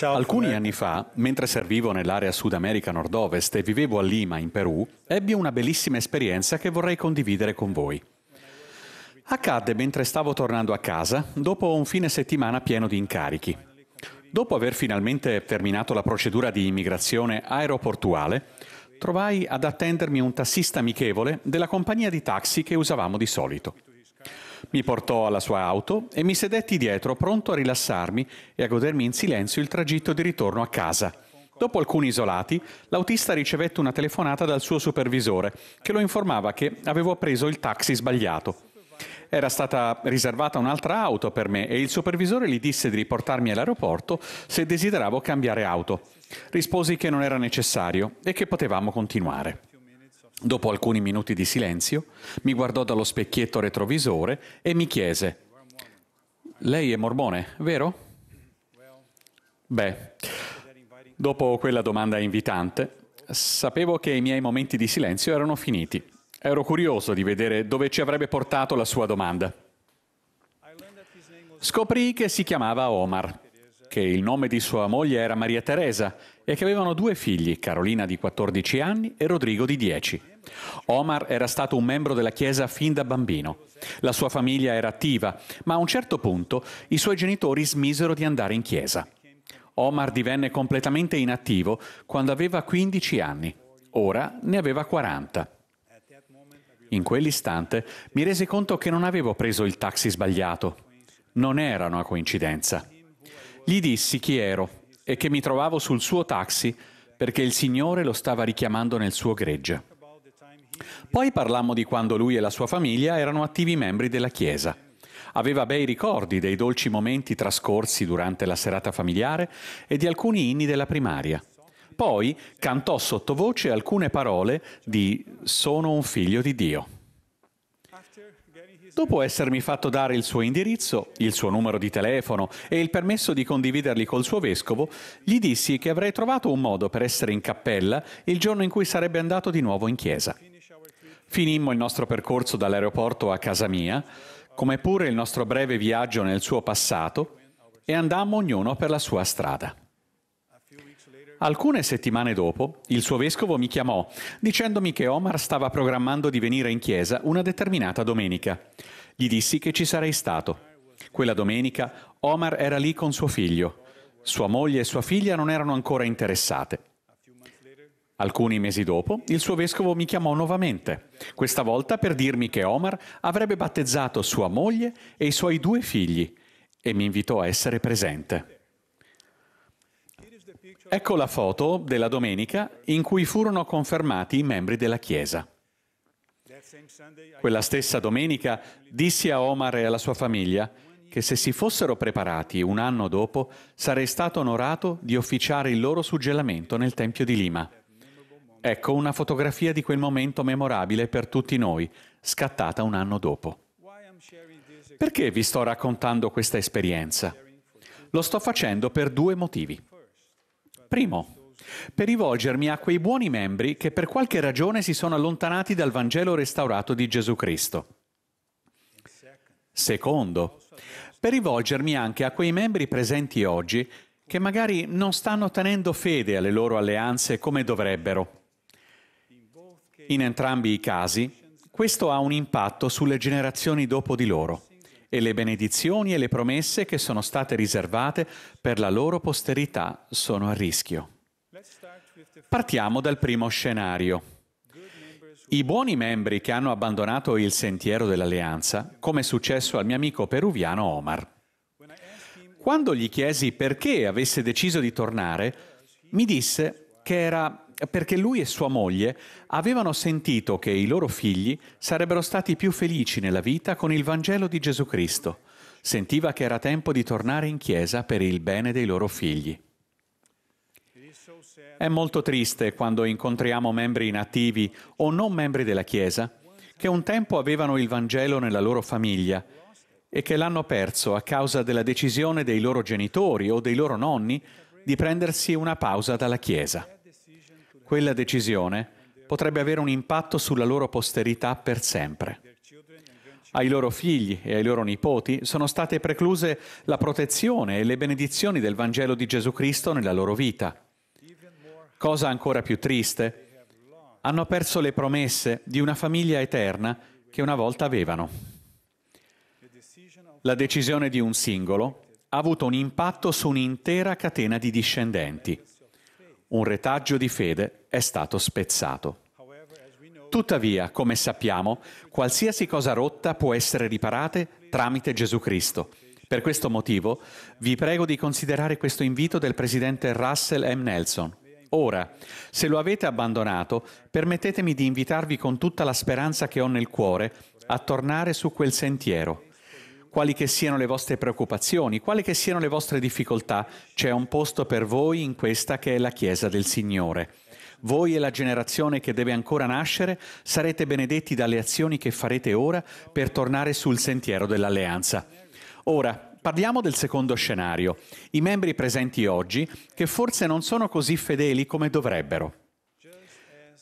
Alcuni anni fa, mentre servivo nell'area Sud America Nord-Ovest e vivevo a Lima, in Perù, ebbi una bellissima esperienza che vorrei condividere con voi. Accadde mentre stavo tornando a casa, dopo un fine settimana pieno di incarichi. Dopo aver finalmente terminato la procedura di immigrazione aeroportuale, trovai ad attendermi un tassista amichevole della compagnia di taxi che usavamo di solito. Mi portò alla sua auto e mi sedetti dietro pronto a rilassarmi e a godermi in silenzio il tragitto di ritorno a casa. Dopo alcuni isolati, l'autista ricevette una telefonata dal suo supervisore che lo informava che avevo preso il taxi sbagliato. Era stata riservata un'altra auto per me e il supervisore gli disse di riportarmi all'aeroporto se desideravo cambiare auto. Risposi che non era necessario e che potevamo continuare. Dopo alcuni minuti di silenzio, mi guardò dallo specchietto retrovisore e mi chiese, lei è mormone, vero? Beh, dopo quella domanda invitante, sapevo che i miei momenti di silenzio erano finiti. Ero curioso di vedere dove ci avrebbe portato la sua domanda. Scoprì che si chiamava Omar che il nome di sua moglie era Maria Teresa e che avevano due figli, Carolina di 14 anni e Rodrigo di 10. Omar era stato un membro della Chiesa fin da bambino. La sua famiglia era attiva, ma a un certo punto i suoi genitori smisero di andare in chiesa. Omar divenne completamente inattivo quando aveva 15 anni. Ora ne aveva 40. In quell'istante mi resi conto che non avevo preso il taxi sbagliato. Non era una coincidenza. Gli dissi chi ero e che mi trovavo sul suo taxi perché il Signore lo stava richiamando nel suo gregge. Poi parlammo di quando lui e la sua famiglia erano attivi membri della Chiesa. Aveva bei ricordi dei dolci momenti trascorsi durante la serata familiare e di alcuni inni della primaria. Poi cantò sottovoce alcune parole di Sono un figlio di Dio. Dopo essermi fatto dare il suo indirizzo, il suo numero di telefono e il permesso di condividerli col suo vescovo, gli dissi che avrei trovato un modo per essere in cappella il giorno in cui sarebbe andato di nuovo in chiesa. Finimmo il nostro percorso dall'aeroporto a casa mia, come pure il nostro breve viaggio nel suo passato, e andammo ognuno per la sua strada. Alcune settimane dopo, il suo vescovo mi chiamò dicendomi che Omar stava programmando di venire in chiesa una determinata domenica. Gli dissi che ci sarei stato. Quella domenica Omar era lì con suo figlio. Sua moglie e sua figlia non erano ancora interessate. Alcuni mesi dopo, il suo vescovo mi chiamò nuovamente, questa volta per dirmi che Omar avrebbe battezzato sua moglie e i suoi due figli e mi invitò a essere presente. Ecco la foto della domenica in cui furono confermati i membri della Chiesa. Quella stessa domenica dissi a Omar e alla sua famiglia che se si fossero preparati un anno dopo sarei stato onorato di officiare il loro suggellamento nel Tempio di Lima. Ecco una fotografia di quel momento memorabile per tutti noi, scattata un anno dopo. Perché vi sto raccontando questa esperienza? Lo sto facendo per due motivi. Primo, per rivolgermi a quei buoni membri che per qualche ragione si sono allontanati dal Vangelo restaurato di Gesù Cristo. Secondo, per rivolgermi anche a quei membri presenti oggi che magari non stanno tenendo fede alle loro alleanze come dovrebbero. In entrambi i casi, questo ha un impatto sulle generazioni dopo di loro e le benedizioni e le promesse che sono state riservate per la loro posterità sono a rischio. Partiamo dal primo scenario. I buoni membri che hanno abbandonato il sentiero dell'alleanza, come è successo al mio amico peruviano Omar. Quando gli chiesi perché avesse deciso di tornare, mi disse che era perché lui e sua moglie avevano sentito che i loro figli sarebbero stati più felici nella vita con il Vangelo di Gesù Cristo. Sentiva che era tempo di tornare in chiesa per il bene dei loro figli. È molto triste quando incontriamo membri inattivi o non membri della Chiesa che un tempo avevano il Vangelo nella loro famiglia e che l'hanno perso a causa della decisione dei loro genitori o dei loro nonni di prendersi una pausa dalla Chiesa quella decisione potrebbe avere un impatto sulla loro posterità per sempre. Ai loro figli e ai loro nipoti sono state precluse la protezione e le benedizioni del Vangelo di Gesù Cristo nella loro vita. Cosa ancora più triste, hanno perso le promesse di una famiglia eterna che una volta avevano. La decisione di un singolo ha avuto un impatto su un'intera catena di discendenti un retaggio di fede è stato spezzato. Tuttavia, come sappiamo, qualsiasi cosa rotta può essere riparata tramite Gesù Cristo. Per questo motivo vi prego di considerare questo invito del presidente Russell M. Nelson. Ora, se lo avete abbandonato, permettetemi di invitarvi con tutta la speranza che ho nel cuore a tornare su quel sentiero quali che siano le vostre preoccupazioni, quali che siano le vostre difficoltà, c'è un posto per voi in questa che è la Chiesa del Signore. Voi e la generazione che deve ancora nascere sarete benedetti dalle azioni che farete ora per tornare sul sentiero dell'alleanza. Ora, parliamo del secondo scenario, i membri presenti oggi che forse non sono così fedeli come dovrebbero.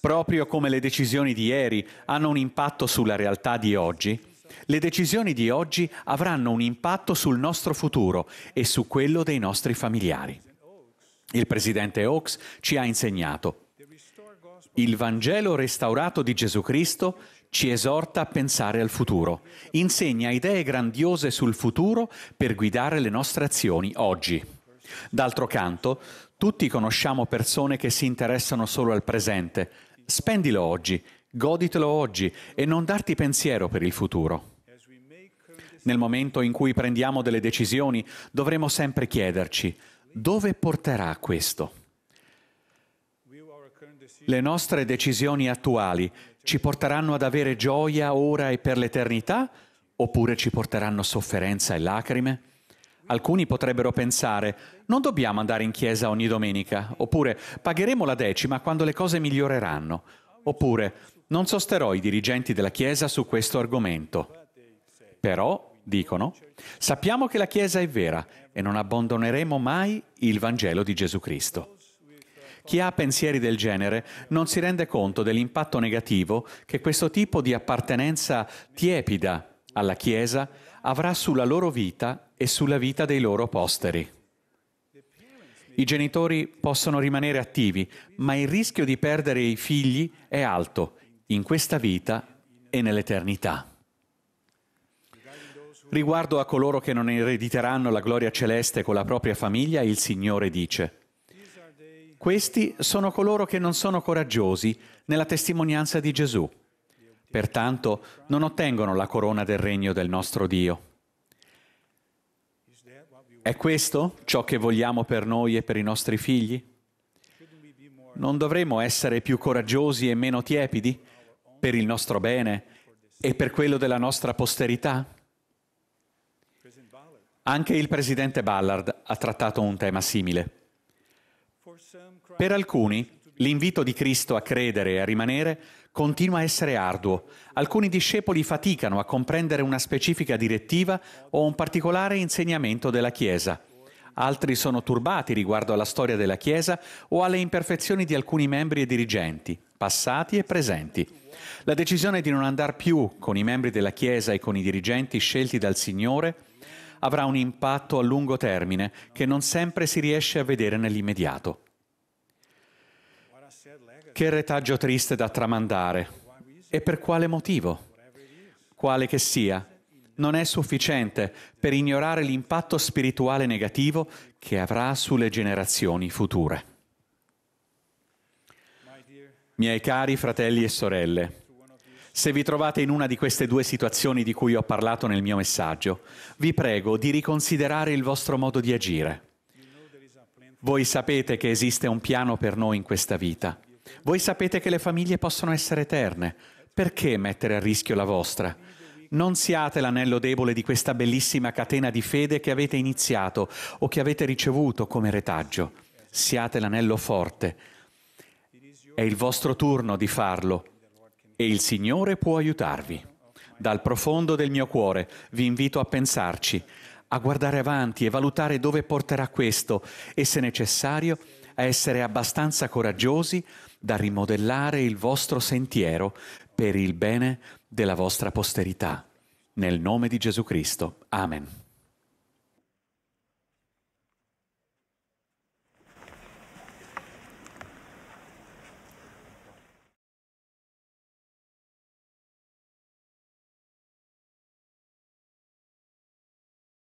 Proprio come le decisioni di ieri hanno un impatto sulla realtà di oggi, le decisioni di oggi avranno un impatto sul nostro futuro e su quello dei nostri familiari. Il presidente Oaks ci ha insegnato, il Vangelo restaurato di Gesù Cristo ci esorta a pensare al futuro, insegna idee grandiose sul futuro per guidare le nostre azioni oggi. D'altro canto, tutti conosciamo persone che si interessano solo al presente. Spendilo oggi Goditelo oggi e non darti pensiero per il futuro. Nel momento in cui prendiamo delle decisioni dovremo sempre chiederci dove porterà questo. Le nostre decisioni attuali ci porteranno ad avere gioia ora e per l'eternità oppure ci porteranno sofferenza e lacrime? Alcuni potrebbero pensare, non dobbiamo andare in chiesa ogni domenica, oppure pagheremo la decima quando le cose miglioreranno, oppure non sosterrò i dirigenti della Chiesa su questo argomento. Però, dicono, sappiamo che la Chiesa è vera e non abbandoneremo mai il Vangelo di Gesù Cristo. Chi ha pensieri del genere non si rende conto dell'impatto negativo che questo tipo di appartenenza tiepida alla Chiesa avrà sulla loro vita e sulla vita dei loro posteri. I genitori possono rimanere attivi, ma il rischio di perdere i figli è alto in questa vita e nell'eternità. Riguardo a coloro che non erediteranno la gloria celeste con la propria famiglia, il Signore dice, questi sono coloro che non sono coraggiosi nella testimonianza di Gesù, pertanto non ottengono la corona del regno del nostro Dio. È questo ciò che vogliamo per noi e per i nostri figli? Non dovremmo essere più coraggiosi e meno tiepidi? per il nostro bene e per quello della nostra posterità? Anche il presidente Ballard ha trattato un tema simile. Per alcuni, l'invito di Cristo a credere e a rimanere continua a essere arduo. Alcuni discepoli faticano a comprendere una specifica direttiva o un particolare insegnamento della Chiesa. Altri sono turbati riguardo alla storia della Chiesa o alle imperfezioni di alcuni membri e dirigenti passati e presenti. La decisione di non andare più con i membri della Chiesa e con i dirigenti scelti dal Signore avrà un impatto a lungo termine che non sempre si riesce a vedere nell'immediato. Che retaggio triste da tramandare. E per quale motivo? Quale che sia, non è sufficiente per ignorare l'impatto spirituale negativo che avrà sulle generazioni future miei cari fratelli e sorelle, se vi trovate in una di queste due situazioni di cui ho parlato nel mio messaggio, vi prego di riconsiderare il vostro modo di agire. Voi sapete che esiste un piano per noi in questa vita. Voi sapete che le famiglie possono essere eterne. Perché mettere a rischio la vostra? Non siate l'anello debole di questa bellissima catena di fede che avete iniziato o che avete ricevuto come retaggio. Siate l'anello forte è il vostro turno di farlo e il Signore può aiutarvi. Dal profondo del mio cuore vi invito a pensarci, a guardare avanti e valutare dove porterà questo e se necessario a essere abbastanza coraggiosi da rimodellare il vostro sentiero per il bene della vostra posterità. Nel nome di Gesù Cristo. Amen.